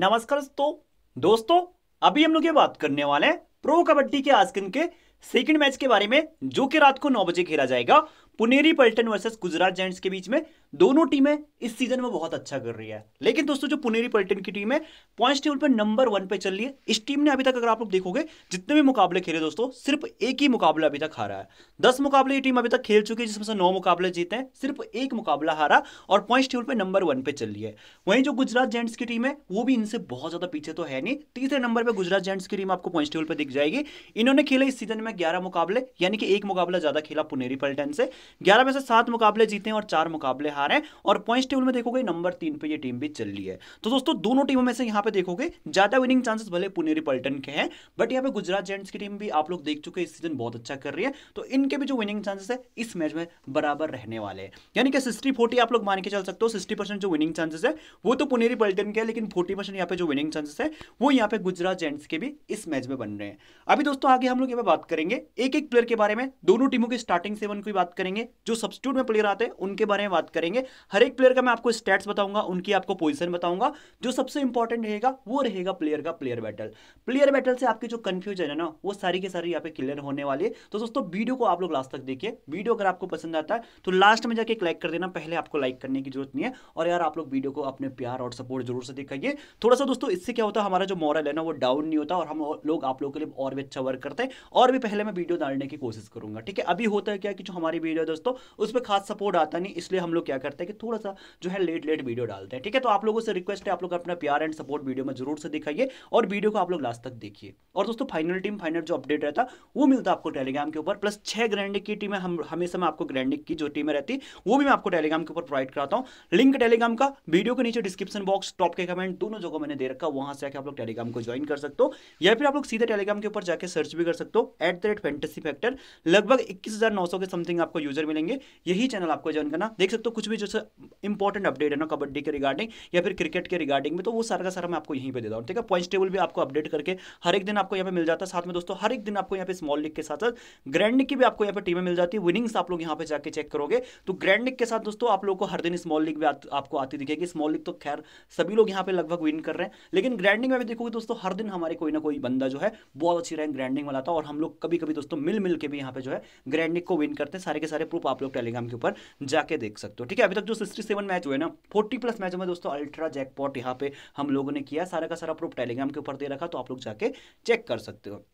नमस्कार दोस्तों दोस्तों अभी हम लोग ये बात करने वाले हैं प्रो कबड्डी के आजकल के सेकंड मैच के बारे में जो कि रात को नौ बजे खेला जाएगा पुनेरी पल्टन वर्सेस गुजरात जैंट्स के बीच में दोनों टीमें इस सीजन में बहुत अच्छा कर रही है लेकिन दोस्तों जो पुनेरी पलटन की टीम है पॉइंट टेबल पर नंबर वन पे चल रही है इस टीम ने अभी तक अगर आप लोग देखोगे जितने भी मुकाबले खेले दोस्तों सिर्फ एक ही मुकाबला अभी तक हारा है दस मुकाबले टीम अभी तक खेल चुकी है जिसमें से नौ मुकाबले जीते हैं सिर्फ एक मुकाबला हारा और पॉइंट टेबल पर नंबर वन पे चल रही है वहीं जो गुजरात जेंट्स की टीम है वो भी इनसे बहुत ज्यादा पीछे तो है नहीं तीसरे नंबर पर गुजरात जेंट्स की टीम आपको पॉइंट टेबल पर दिख जाएगी इन्होंने खेले इस सीजन में ग्यारह मुकाबले यानी कि एक मुकाबला ज्यादा खेला पुनेरी पलटन से ग्यारह में से सात मुकाबले जीते हैं और चार मुकाबले हार दिखा रहे हैं और पॉइंट टेबल में देखोगे नंबर तीन पे ये टीम भी चल रही है तो दोस्तों दोनों टीमों में से यहाँ पे देखोगे ज्यादा विनिंग चांसेस भले पुनेरी पल्टन के हैं बट यहाँ पे गुजरात जेंट्स की टीम भी आप लोग देख चुके इस सीजन बहुत अच्छा कर रही है तो इनके भी जो विनिंग चांसेस है इस मैच में बराबर रहने वाले हैं यानी कि सिक्सटी फोर्टी आप लोग मान के चल सकते हो सिक्सटी जो विनिंग चांसेस है वो तो पुनेरी पल्टन के है लेकिन फोर्टी परसेंट पे जो विनिंग चांसेस है वो यहाँ पे गुजरात जेंट्स के भी इस मैच में बन रहे हैं अभी दोस्तों आगे हम लोग यहाँ पे बात करेंगे एक एक प्लेयर के बारे में दोनों टीमों के स्टार्टिंग सेवन की बात करेंगे जो सब्सिट्यूट में प्लेयर आते हैं उनके बारे में बात करेंगे करेंगे हर एक प्लेयर का मैं आपको स्टेट्स बताऊंगा उनकी आपको पोजिशन बताऊंगा जो सबसे इंपॉर्टेंट रहेगा वो रहेगा प्लेयर का प्लेयर बैटल प्लेयर बैटल से आपकी जो कंफ्यूजन है ना वो सारी के सारी यहाँ पे क्लियर होने वाली है तो दोस्तों वीडियो को आप लोग लास्ट तक देखिए वीडियो अगर आपको पसंद आता है तो लास्ट में जाके एक लाइक कर देना पहले आपको लाइक करने की जरूरत नहीं है और यार आप लोग वीडियो को अपने प्यार और सपोर्ट जरूर से दिखाइए थोड़ा सा दोस्तों इससे क्या होता है हमारा जो मॉरल है ना वो डाउन नहीं होता और हम लोग आप लोगों के लिए और भी अच्छा वर्क करते हैं और भी पहले मैं वीडियो डालने की कोशिश करूंगा ठीक है अभी होता है क्या कि जो हमारी वीडियो है दोस्तों उस पर खास सपोर्ट आता नहीं इसलिए हम लोग क्या करते हैं कि थोड़ा सा जो है लेट लेट वीडियो डालते हैं ठीक है तो आप लोगों से रिक्वेस्ट है आप लोग अपना प्यार एंड सपोर्ट वीडियो में जरूर से दिखाइए और वीडियो को आप लोग लास्ट तक देखिए और दोस्तों फाइनल टीम फाइनल जो अपडेट रहता वो मिलता है आपको टेलीग्राम के ऊपर प्लस छह ग्रैंडिक की टीमें हम हमेशा मैं आपको ग्रैंडिक की जो टीमें रहती वो भी मैं आपको टेलीग्राम के ऊपर प्रोवाइड कराता हूँ लिंक टेलीग्राम का वीडियो के नीचे डिस्क्रिप्शन बॉक्स टॉप के कमेंट दोनों जगह मैंने दे रखा वहां से आप लोग टेलीग्राम को ज्वाइन कर सकते हो या फिर आप लोग सीधे टेलीग्राम के ऊपर जाकर सर्च भी कर सकते हो at the rate fantasy factor लगभग इक्कीस के समथिंग आपको यूजर मिलेंगे यही चैनल आपको ज्वाइन करना देख सकते हो कुछ भी जैसे इंपॉर्टेंट अपडेट है ना कबड्डी के रिगार्डिंग या फिर क्रिकेट के रिगार्डिंग में तो वो सारा का सारा मैं आपको यहीं पर देता हूँ ठीक है पॉइंट टेबल भी आपको अपडेट करके हर एक दिन आपको यहाँ पे मिल जाता है साथ में दोस्तों हर एक दिन आपको यहाँ पे स्मॉल लीग के साथ साथ ग्रैंड की भी आपको यहाँ पे टीमें मिल जाती है विनिंग्स आप लोग यहाँ पे जाकर चेक करोगे तो ग्रैंड लीग के साथ दोस्तों आप लोग को हर दिन स्मॉल लीग भी आपको आती दिखेगी स्मॉल लीग तो खैर सभी लोग यहाँ पे लगभग विन कर रहे हैं लेकिन ग्रैंडिंग में भी देखोगे दोस्तों हर दिन हमारे कोई ना कोई बंदा जो है बहुत अच्छी रैंक ग्रैंडिंग वाला था और हम लोग कभी कभी दोस्तों मिल मिल के भी यहाँ पे जो है ग्रैंडिंग को विन करते हैं सारे के सारे प्रूफ आप लोग टेलीग्राम के ऊपर जाके देख सकते हो ठीक है है अभी तक जो सिक्सटी सेवन मैच हुए ना फोर्टी प्लस मैचों में दोस्तों अल्ट्रा जैकपॉट यहाँ पे हम लोगों ने किया सारा का सारा प्रूफ टेलीग्राम के ऊपर दे रखा तो आप लोग जाके चेक कर सकते हो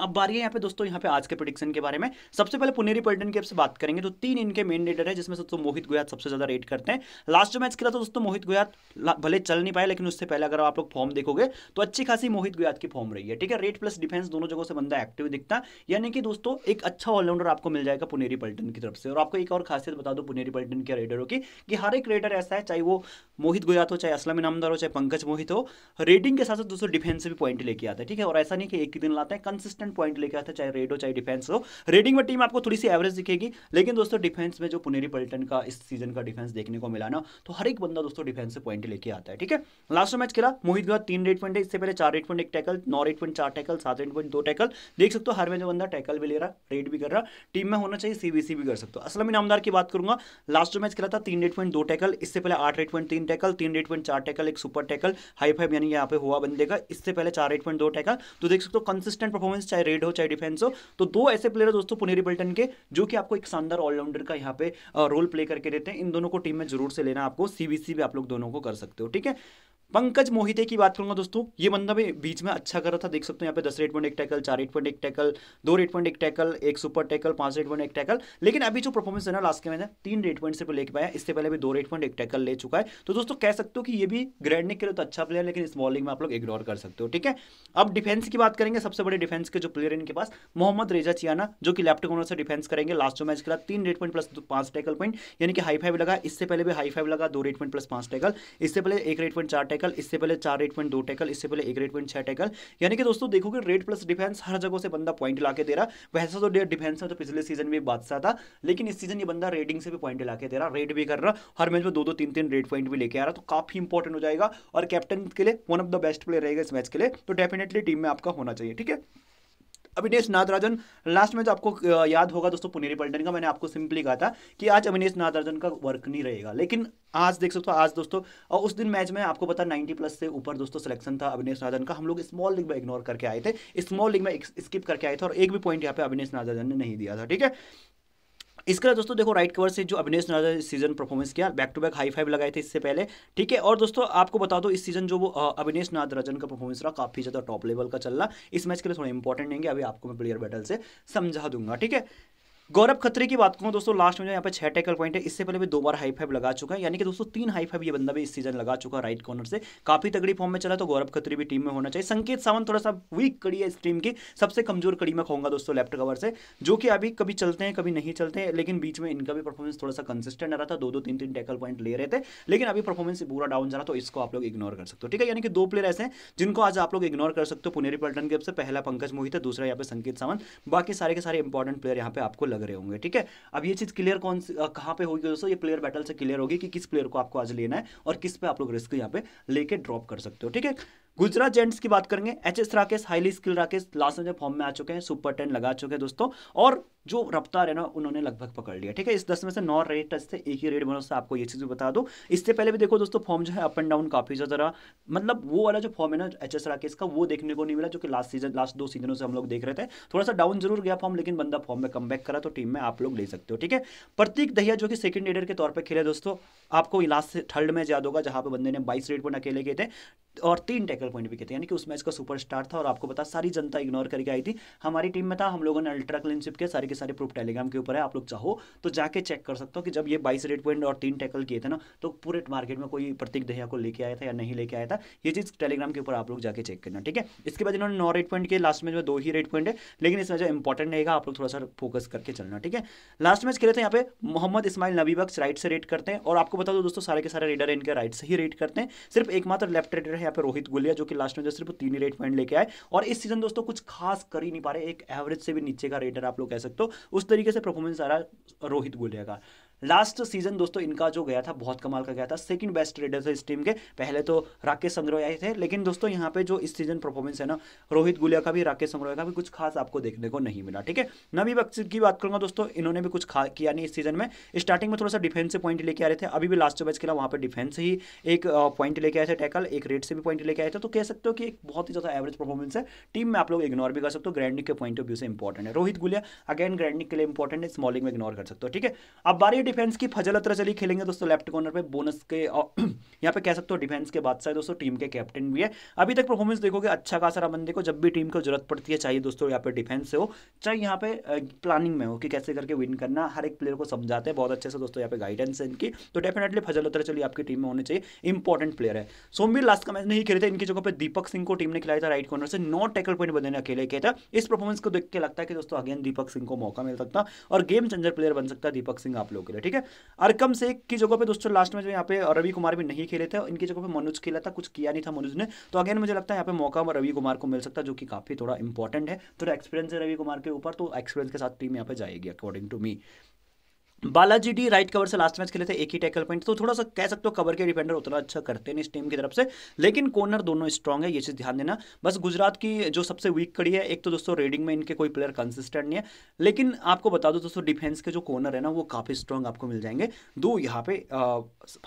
अब बारी है यहाँ पे दोस्तों यहाँ पे आज के प्रोडिक्शन के बारे में सबसे पहले पुनेरी पर्यटन की आपसे बात करेंगे जो तो तीन इनके मेन रेडर है जिसमें दोस्तों मोहित गुयात सबसे ज्यादा रेट करते हैं लास्ट जो मैच खेला तो दोस्तों मोहित गुयात भले चल नहीं पाए लेकिन उससे पहले अगर आप लोग फॉर्म देखोगे तो अच्छी खासी मोहित गुयात की फॉर्म रही है ठीक है रेट प्लस डिफेंस दोनों जगह से बंदा एक्टिव दिखता है यानी कि दोस्तों एक अच्छा ऑलराउंडर आपको मिल जाएगा पुनेरी पल्टन की तरफ से और आपको एक और खासियत बता दो पुनेरी पल्टन के रेडरों की हर एक रेडर ऐसा है चाहे वो मोहित गुयात हो चाहे असलम इनामदार हो चाहे पंकज मोहित हो रेडिंग के साथ साथ दोस्तों डिफेंस से भी पॉइंट लेके आता है ठीक है और ऐसा नहीं कि एक ही दिन लाता है कंसिस्टेंट पॉइंट लेके आता है चाहे रेड हो चाहे डिफेंस हो रेडिंग में टीम आपको थोड़ी सी एवरेज दिखेगी लेकिन दोस्तों डिफेंस में जो पुनेरी पल्टन का इस सीजन का डिफेंस देखने को मिला ना तो हर एक बंदा दोस्तों डिफेंस से पॉइंट लेके आता है ठीक है लास्ट मैच खेला मोहित गुयात तीन रेट पॉइंट इससे पहले चार रेट पॉइंट एक टैकल नौ रेट पॉइंट चार टैकल सात रेट पॉइंट दो टैकल देख सकते हो हर में जो बंदा टैकल भी ले रहा रेड भी कर रहा टीम में होना चाहिए सीबीसी भी कर सकते हो असलम इनामदार की बात करूंगा लास्ट मैच खेला था तीन रेट पॉइंट दो टैकल इससे पहले आठ रेट पॉइंट तीन टैकल तीन रेट पॉइंट चार टैकल एक सुपर टैकल हाई फाइव यानी यहाँ पे हुआ बंदे का इससे पहले चार रेट पॉइंट दो टैकल तो देख सकते हो कंसिस्टेंट परफॉर्मेंस चाहे रेड हो चाहे डिफेंस हो तो दो ऐसे प्लेयर दोस्तों पुनेरी बल्टन के जो कि आपको एक शानदार ऑलराउंडर का यहाँ पे रोल प्ले करके देते हैं इन दोनों को टीम में जरूर से लेना आपको सीबीसी भी आप लोग दोनों को कर सकते हो ठीक है पंकज मोहिते की बात करूंगा दोस्तों ये बंदा भी बीच में अच्छा कर रहा था देख सकते हो यहाँ पे दस रेट पॉइंट एक टैकल चार रेट पॉइंट एक टैकल दो रेट पॉइंट एक टैकल एक सुपर टैकल पांच रेट पॉइंट एक टैकल लेकिन अभी जो परफॉर्मेंस है ना लास्ट के मैंने तीन रेट पॉइंट सिर्फ लेके पाया इससे पहले भी दो रेट पॉइंट एक टैकल ले चुका है तो दोस्तों कह सकते हो कि ये भी ग्रैंड के लिए तो अच्छा प्लेयर लेकिन इस बॉलिंग में आप लोग इग्नोर कर सकते हो ठीक है अब डिफेंस की बात करेंगे सबसे बड़े डिफेंस के जो प्लेयर इनके पास मोहम्मद रेजा चियाना जो कि लेफ्ट कॉर्नर से डिफेंस करेंगे लास्ट जो मैच खेला तीन रेट पॉइंट प्लस पांच टैकल पॉइंट यानी कि हाई फाइव लगा इससे पहले भी हाई फाइव लगा दो रेट पॉइंट प्लस पांच टैकल इससे पहले एक रेट पॉइंट चार टैकल इससे पहले चार रेट पॉइंट दो टैकल इससे पहले एक रेट पॉइंट छह टैकल यानी कि दोस्तों देखो कि रेट प्लस डिफेंस हर जगह से बंदा पॉइंट ला दे रहा वैसा तो डिफेंस है तो पिछले सीजन में बादशाह था लेकिन इस सीजन ये बंदा रेडिंग से भी पॉइंट ला दे रहा रेड भी कर रहा हर मैच में दो दो तीन तीन रेड पॉइंट भी लेके आ रहा तो काफी इंपॉर्टेंट हो जाएगा और कैप्टन के लिए one of the best player रहेगा इस मैच के लिए तो डेफिनेटली टीम में आपका होना चाहिए ठीक है अभिनेश नादराजन लास्ट में जो आपको याद होगा दोस्तों पुनेरी पल्टन का मैंने आपको सिंपली कहा था कि आज अभिनेश नादराजन का वर्क नहीं रहेगा लेकिन आज देख सकते हो आज दोस्तों और उस दिन मैच में आपको पता 90 प्लस से ऊपर दोस्तों सिलेक्शन था अभिनेश नागराजन का हम लोग स्मॉल लीग में इग्नोर करके आए थे स्मॉल लीग में स्किप करके आए थे और एक भी पॉइंट यहाँ पे अभिनेश नागराजन ने नहीं दिया था ठीक है इसके अलावा दोस्तों देखो राइट कवर से जो अभिनेश नाजर इस सीजन परफॉर्मेंस किया back to back high five लगाए थे इससे पहले ठीक है और दोस्तों आपको बता दो इस सीजन जो वो अभिनेश नादराजन का परफॉर्मेंस रहा काफी ज्यादा टॉप लेवल का चल रहा इस मैच के लिए थोड़ा इंपॉर्टेंट नहीं है अभी आपको मैं प्लेयर बैटल से समझा दूंगा ठीक है गौरव खत्री की बात करूँ दोस्तों लास्ट में जो यहाँ पे छह टैकल पॉइंट है इससे पहले भी दो बार हाई फाइव लगा चुका है यानी कि दोस्तों तीन हाई फाइव ये बंदा भी इस सीजन लगा चुका है राइट कॉर्नर से काफी तगड़ी फॉर्म में चला तो गौरव खत्री भी टीम में होना चाहिए संकेत सावंत थोड़ा सा वीक कड़ी है इस टीम की सबसे कमजोर कड़ी में खाऊंगा दोस्तों लेफ्ट कवर से जो कि अभी कभी चलते हैं कभी नहीं चलते हैं लेकिन बीच में इनका भी परफॉर्मेंस थोड़ा सा कंसिस्टेंट रहा था दो दो तीन तीन टैकल पॉइंट ले रहे थे लेकिन अभी परफॉर्मेंस पूरा डाउन जा रहा तो इसको आप लोग इग्नोर कर सकते हो ठीक है यानी कि दो प्लेयर ऐसे हैं जिनको आज आप लोग इग्नोर कर सकते हो पुनेरी पल्टन के से पहला पंकज मोहित है दूसरा यहाँ पे संकेत सावंत बाकी सारे के सारे इंपॉर्टेंट प्लेयर यहाँ पे आपको लग रहे होंगे ठीक है अब ये चीज़ क्लियर कौन सी कहाँ पे होगी दोस्तों ये प्लेयर बैटल से क्लियर होगी कि किस प्लेयर को आपको आज लेना है और किस पे आप लोग रिस्क यहाँ पे लेके ड्रॉप कर सकते हो ठीक है गुजरात जेंट्स की बात करेंगे H S Rakesh highly skill Rakesh last में फॉर्म में आ चुके हैं सुपर टेन लगा चुके हैं दोस्तों और जो रफ्तार है ना उन्होंने लगभग पकड़ लिया ठीक है इस दस में से नौ रेट थे एक ही रेट बनो से आपको ये चीज़ भी बता दो इससे पहले भी देखो दोस्तों फॉर्म जो है अप एंड डाउन काफ़ी ज़्यादा रहा मतलब वो वाला जो फॉर्म है ना एच एस राकेश का वो देखने को नहीं मिला जो कि लास्ट सीजन लास्ट दो सीजनों से हम लोग देख रहे थे थोड़ा सा डाउन जरूर गया फॉर्म लेकिन बंदा फॉर्म में कम करा तो टीम में आप लोग ले सकते हो ठीक है प्रतीक दहिया जो कि सेकंड रेडर के तौर पर खेले दोस्तों आपको लास्ट थर्ड मैच याद होगा जहाँ पर बंदे ने बाईस रेट पॉइंट अकेले किए थे और तीन टैकल पॉइंट भी किए थे यानी कि उस मैच का सुपरस्टार था और आपको पता सारी जनता इग्नोर करके आई थी हमारी टीम में था हम लोगों ने अल्ट्रा क्लीनशिप के सारे सारे प्रूफ टेलीग्राम के ऊपर है आप लोग चाहो तो जाके चेक कर सकते हो कि जब ये बाईस रेट पॉइंट और तीन टैकल किए थे ना तो पूरे मार्केट में कोई प्रतीक दहिया को लेके आया था या नहीं लेके आया था ये चीज़ टेलीग्राम के ऊपर आप लोग जाके चेक करना ठीक है इसके बाद इन्होंने नौ रेट पॉइंट के लास्ट मैच में दो ही रेट पॉइंट है लेकिन इसमें जो इंपॉर्टेंट रहेगा आप लोग थोड़ा सा फोकस करके चलना ठीक है लास्ट मैच खेले थे यहाँ पे मोहम्मद इस्माइल नबी बक्स राइट से रेट करते हैं और आपको बता दो दोस्तों सारे के सारे रेडर इनके राइट से ही रेट करते हैं सिर्फ एकमात्र लेफ्ट रेडर है यहाँ पे रोहित गुलिया जो कि लास्ट में सिर्फ तीन ही रेड पॉइंट लेके आए और इस सीजन दोस्तों कुछ खास कर ही नहीं पा रहे एक एवरेज से भी नीचे का रेडर आप लोग कह सकते हो तो उस तरीके से परफॉर्मेंस आ रहा है रोहित गुलिया का लास्ट सीजन दोस्तों इनका जो गया था बहुत कमाल का गया था सेकंड बेस्ट ट्रेडर थे इस टीम के पहले तो राकेश संग्रोह आए थे लेकिन दोस्तों यहाँ पे जो इस सीजन परफॉर्मेंस है ना रोहित गुलिया का भी राकेश संग्रोह का भी कुछ खास आपको देखने को नहीं मिला ठीक है नबी अख्तर की बात करूंगा दोस्तों इन्होंने भी कुछ किया नहीं इस सीजन में स्टार्टिंग में थोड़ा सा से पॉइंट लेके आ रहे थे अभी भी लास्ट मैच खेला वहाँ पर डिफेंस ही एक पॉइंट लेके आए थे टैकल एक रेट से भी पॉइंट लेके आए थे तो कह सकते हो कि एक बहुत ही ज़्यादा एवरेज परफॉर्मेंस है टीम में आप लोग इग्नोर भी कर सकते हो ग्रैंडिक के पॉइंट ऑफ व्यू से इंपॉर्टेंट है रोहित गुलिया अगेन ग्रैंडिक के लिए इंपॉर्टेंट है स्मॉलिंग में इग्नोर कर सकते हो ठीक है अब बारी डिफेंस की फजल अतरचली खेलेंगे दोस्तों लेफ्ट कॉर्नर पे बोनस के यहाँ पे कह सकते हो डिफेंस के बाद दोस्तों टीम के कैप्टन भी है अभी तक परफॉर्मेंस देखोगे अच्छा खासा बंदे को जब भी टीम को जरूरत पड़ती है चाहिए दोस्तों यहाँ पे डिफेंस से हो चाहे यहाँ पे प्लानिंग में हो कि कैसे करके विन करना हर एक प्लेयर को समझाते हैं बहुत अच्छे से दोस्तों यहाँ पे गाइडेंस है इनकी तो डेफिनेटली फजल अतरचली आपकी टीम में होने चाहिए इंपॉर्टेंट प्लेयर है सोमवीर लास्ट का मैच नहीं खेले थे इनकी जगह पर दीपक सिंह को टीम ने खिलाया था राइट कॉर्नर से नौ टैकल पॉइंट बने ने अकेले किया था इस परफॉर्मेंस को देख के लगता है कि दोस्तों अगेन दीपक सिंह को मौका मिल सकता और गेम चेंजर प्लेयर बन सकता है दीपक सिंह आप लोग के लिए गए ठीक है अरकम से की जगह पे दोस्तों लास्ट में जो यहाँ पे रवि कुमार भी नहीं खेले थे इनकी जगह पे मनोज खेला था कुछ किया नहीं था मनोज ने तो अगेन मुझे लगता है यहाँ पे मौका रवि कुमार को मिल सकता है जो कि काफी थोड़ा इंपॉर्टेंट है थोड़ा एक्सपीरियंस है रवि कुमार के ऊपर तो एक्सपीरियंस के साथ टीम यहाँ पे जाएगी according to me Balaji D right cover से लास्ट मैच खेले थे एक ही टैकल पॉइंट तो थोड़ा सा कह सकते हो कवर के डिफेंडर उतना अच्छा करते नहीं इस टीम की तरफ से लेकिन कॉर्नर दोनों स्ट्रांग है ये चीज़ ध्यान देना बस गुजरात की जो सबसे वीक कड़ी है एक तो दोस्तों रेडिंग में इनके कोई प्लेयर कंसिस्टेंट नहीं है लेकिन आपको बता दो दोस्तों डिफेंस के जो कॉर्नर है ना वो काफ़ी स्ट्रांग आपको मिल जाएंगे दो यहाँ पे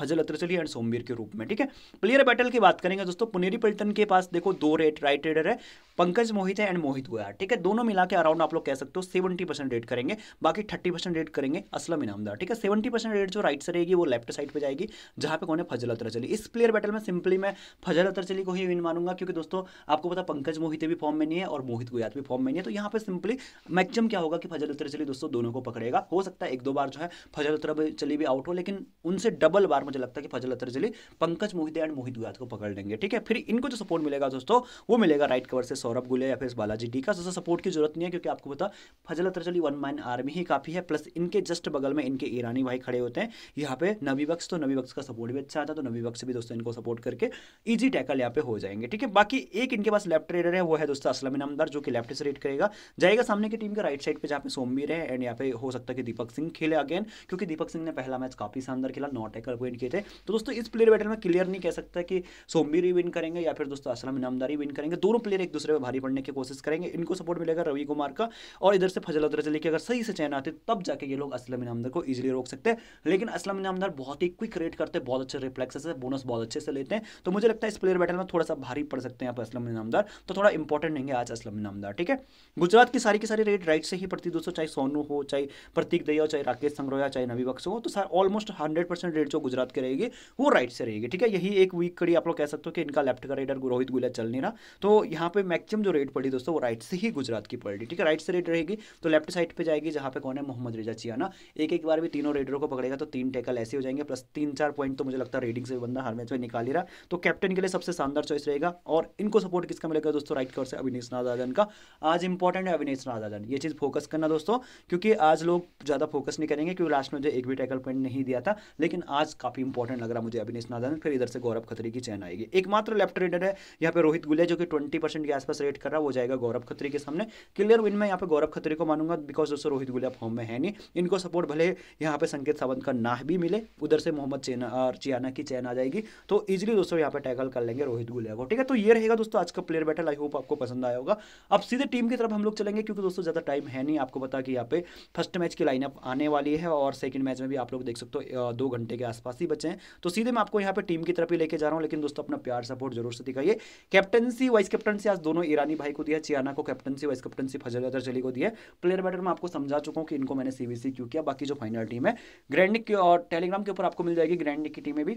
फजल अतरचली एंड सोमवीर के रूप में ठीक है प्लेयर बैटल की बात करेंगे दोस्तों पुनेरी पल्टन के पास देखो दो रेट राइट रेडर है पंकज मोहित है एंड मोहित हुआ ठीक है दोनों मिला के अराउंड आप लोग कह सकते हो सेवेंटी रेट करेंगे बाकी थर्टी रेट करेंगे असलम कम इनामदार ठीक है सेवेंटी परसेंट रेट जो राइट से रहेगी वो लेफ्ट साइड पर जाएगी जहां पे कौन है फजल अतर चली इस प्लेयर बैटल में सिंपली मैं फजल अतर चली को ही विन मानूंगा क्योंकि दोस्तों आपको पता पंकज मोहित भी फॉर्म में नहीं है और मोहित गुयात भी फॉर्म में नहीं है तो यहाँ पर सिंपली मैक्सिम क्या होगा कि फजल अतर चली दोस्तों दोनों को पकड़ेगा हो सकता है एक दो बार जो है फजल अतर चली भी आउट हो लेकिन उनसे डबल बार मुझे लगता है कि फजल अतर चली पंकज मोहित एंड मोहित गुयात को पकड़ लेंगे ठीक है फिर इनको जो सपोर्ट मिलेगा दोस्तों वो मिलेगा राइट कवर से सौरभ गुले या फिर बालाजी डी का सपोर्ट तो की जरूरत नहीं है क्योंकि आपको पता फजल अतर चली वन मैन आर्मी ही काफी है प्लस इनके जस्ट बगल बगल में इनके ईरानी भाई खड़े होते हैं यहाँ पे नबी बक्स तो नबी बक्स का सपोर्ट भी अच्छा आता है तो नबी बक्स भी दोस्तों इनको सपोर्ट करके ईजी टैकल यहाँ पे हो जाएंगे ठीक है बाकी एक इनके पास लेफ्ट रेडर है वो है दोस्तों असलम नामदार जो कि लेफ्ट से रेड करेगा जाएगा सामने की टीम के राइट साइड पर जहाँ पे सोमवीर है एंड यहाँ पे हो सकता है कि दीपक सिंह खेले अगेन क्योंकि दीपक सिंह ने पहला मैच काफी शानदार खेला नौ टैकल पॉइंट किए थे तो दोस्तों इस प्लेयर बैटल में क्लियर नहीं कह सकता कि सोमवीर ही विन करेंगे या फिर दोस्तों असलम नामदार विन करेंगे दोनों प्लेयर एक दूसरे पर भारी पड़ने की कोशिश करेंगे इनको सपोर्ट मिलेगा रवि कुमार का और इधर से फजल अदरजली से अगर सही से चयन आते तब जाके ये लोग असलम नामदार को ईजिली रोक सकते हैं लेकिन असलम नामदार बहुत ही क्विक रेट करते हैं बहुत अच्छे रिफ्लेक्सेस है बोनस बहुत अच्छे से लेते हैं तो मुझे लगता है इस प्लेयर बैटल में थोड़ा सा भारी पड़ सकते हैं यहाँ पर असलम नामदार तो थोड़ा इंपॉर्टेंट नहीं है आज असलम नामदार ठीक है गुजरात की सारी की सारी रेट राइट से ही पड़ती दोस्तों चाहे सोनू हो चाहे प्रतीक दया हो चाहे राकेश संग्रोया चाहे नवी बक्स हो तो सर ऑलमोस्ट हंड्रेड रेट जो गुजरात की रहेगी वो राइट से रहेगी ठीक है यही एक वीक कड़ी आप लोग कह सकते हो कि इनका लेफ्ट का रेडर रोहित गुला चल नहीं रहा तो यहाँ पे मैक्सिमम जो रेट पड़ी दोस्तों वो राइट से ही गुजरात की पड़ी ठीक है राइट से रेट रहेगी तो लेफ्ट साइड पे जाएगी जहाँ पे कौन है मोहम्मद रिजा चियाना एक एक एक बार भी तीनों रेडरों को पकड़ेगा तो तीन टैकल ऐसे हो जाएंगे प्लस तीन चार पॉइंट तो मुझे लगता है रेडिंग से भी बंदा हर मैच में तो निकाल ही रहा तो कैप्टन के लिए सबसे शानदार चॉइस रहेगा और इनको सपोर्ट किसका मिलेगा दोस्तों राइट कवर से अविनेश नाजाजन का आज इंपॉर्टेंट है अविनेश नाजाजन ये चीज़ फोकस करना दोस्तों क्योंकि आज लोग ज़्यादा फोकस नहीं करेंगे क्योंकि लास्ट में जो एक भी टैकल पॉइंट नहीं दिया था लेकिन आज काफ़ी इंपॉर्टेंट लग रहा मुझे अविनेश नादान फिर इधर से गौरव खत्री की चैन आएगी एकमात्र लेफ्ट रेडर है यहाँ पर रोहित गुले जो कि ट्वेंटी परसेंट के आसपास रेट कर रहा है वो जाएगा गौरव खत्री के सामने क्लियर विन में यहाँ पर गौरव खत्री को मानूंगा बिकॉज दोस्तों रोहित गुले फॉर्म में है नहीं इनको सपोर्ट भले पहले यहाँ पे संकेत सावंत का नाह भी मिले उधर से मोहम्मद चेना और चियाना की चैन आ जाएगी तो इजिली दोस्तों यहाँ पे टैकल कर लेंगे रोहित गुलिया को ठीक है तो ये रहेगा दोस्तों आज का प्लेयर बैटल आई होप आपको पसंद आया होगा अब सीधे टीम की तरफ हम लोग चलेंगे क्योंकि दोस्तों ज़्यादा टाइम है नहीं आपको पता कि यहाँ पे फर्स्ट मैच की लाइनअप आने वाली है और सेकंड मैच में भी आप लोग देख सकते हो दो घंटे के आसपास ही बचे हैं तो सीधे मैं आपको यहाँ पे टीम की तरफ ही लेके जा रहा हूँ लेकिन दोस्तों अपना प्यार सपोर्ट जरूर से दिखाइए कैप्टनसी वाइस कैप्टनसी आज दोनों ईरानी भाई को दिया चियाना को captaincy vice captaincy Fazel Atrachali को दिया प्लेयर बैटर में आपको समझा चुका हूँ कि इनको मैंने सीबीसी क्यों किया बाकी जो फाइनल टीम है ग्रैंडिक की और टेलीग्राम के ऊपर आपको मिल जाएगी ग्रैंडिक की टीमें भी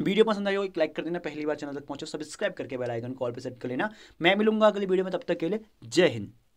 वीडियो पसंद आई हो एक लाइक कर देना पहली बार चैनल तक पहुंचो सब्सक्राइब करके बेल आइकन कॉल पर सेट कर लेना मैं मिलूंगा अगली वीडियो में तब तक के लिए जय हिंद